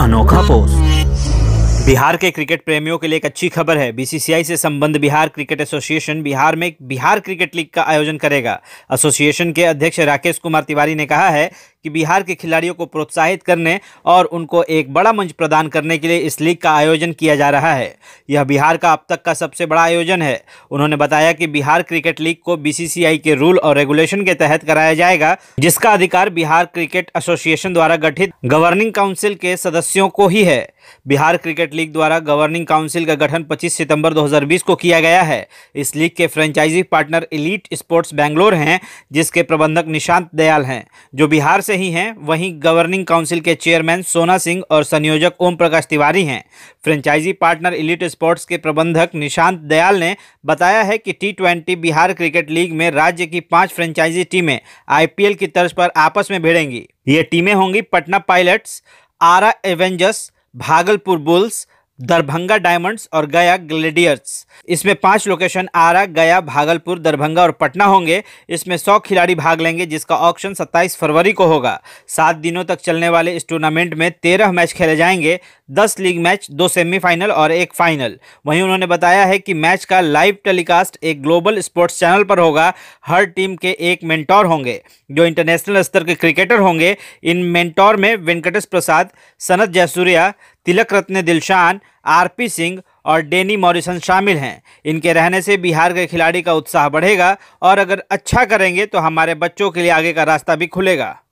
अनोखा पोस्ट बिहार के क्रिकेट प्रेमियों के लिए एक अच्छी खबर है बीसीसीआई से संबंध बिहार क्रिकेट एसोसिएशन बिहार में बिहार क्रिकेट लीग का आयोजन करेगा एसोसिएशन के अध्यक्ष राकेश कुमार तिवारी ने कहा है कि बिहार के खिलाड़ियों को प्रोत्साहित करने और उनको एक बड़ा मंच प्रदान करने के लिए इस लीग का आयोजन किया जा रहा है यह बिहार का अब तक का सबसे बड़ा आयोजन है उन्होंने बताया कि बिहार क्रिकेट लीग को बीसीसीआई के रूल और रेगुलेशन के तहत कराया जाएगा जिसका अधिकार बिहार क्रिकेट एसोसिएशन द्वारा गठित गवर्निंग काउंसिल के सदस्यों को ही है बिहार क्रिकेट लीग द्वारा गवर्निंग काउंसिल का गठन 25 सितंबर 2020 को किया गया है इस लीग के franchisee partner elite sports Bangalore हैं जिसके प्रबंधक निशांत दयाल हैं जो बिहार से से ही हैं वहीं गवर्निंग काउंसिल के चेयरमैन सोना सिंह और संयोजक ओम प्रकाश तिवारी हैं फ्रेंचाइजी पार्टनर इलिट स्पोर्ट्स के प्रबंधक निशांत दयाल ने बताया है कि T twenty Bihar cricket league में राज्य की पांच फ्रेंचाइजी टीमें आईपीएल की तर्ज पर आपस में भिड़ेंगी ये टीमें होंगी Patna Pilots Arrah Avengers Bhagalpur Bulls Darbhanga Diamonds और गया ग्लेडियर्स इसमें पांच लोकेशन आरा गया भागलपुर दरभंगा और पटना होंगे इसमें सौ खिलाड़ी भाग लेंगे जिसका ऑक्शन 27 फरवरी को होगा सात दिनों तक चलने वाले इस टूर्नामेंट में तेरह मैच खेले जाएंगे दस लीग मैच दो सेमीफाइनल और एक फाइनल वहीं उन्होंने बताया है कि मैच का लाइव टेलीकास्ट एक ग्लोबल स्पोर्ट्स चैनल पर होगा हर टीम के एक मेंटोर होंगे जो इंटरनेशनल स्तर के क्रिकेटर होंगे इन मेंटोर में वेंकटेश प्रसाद सनत जयसूर्या तिलक रत्न दिलशान आरपी सिंह और डेनी मॉरिसन शामिल हैं इनके रहने से बिहार के खिलाड़ी का उत्साह बढ़ेगा और अगर अच्छा करेंगे तो हमारे बच्चों के लिए आगे का रास्ता भी खुलेगा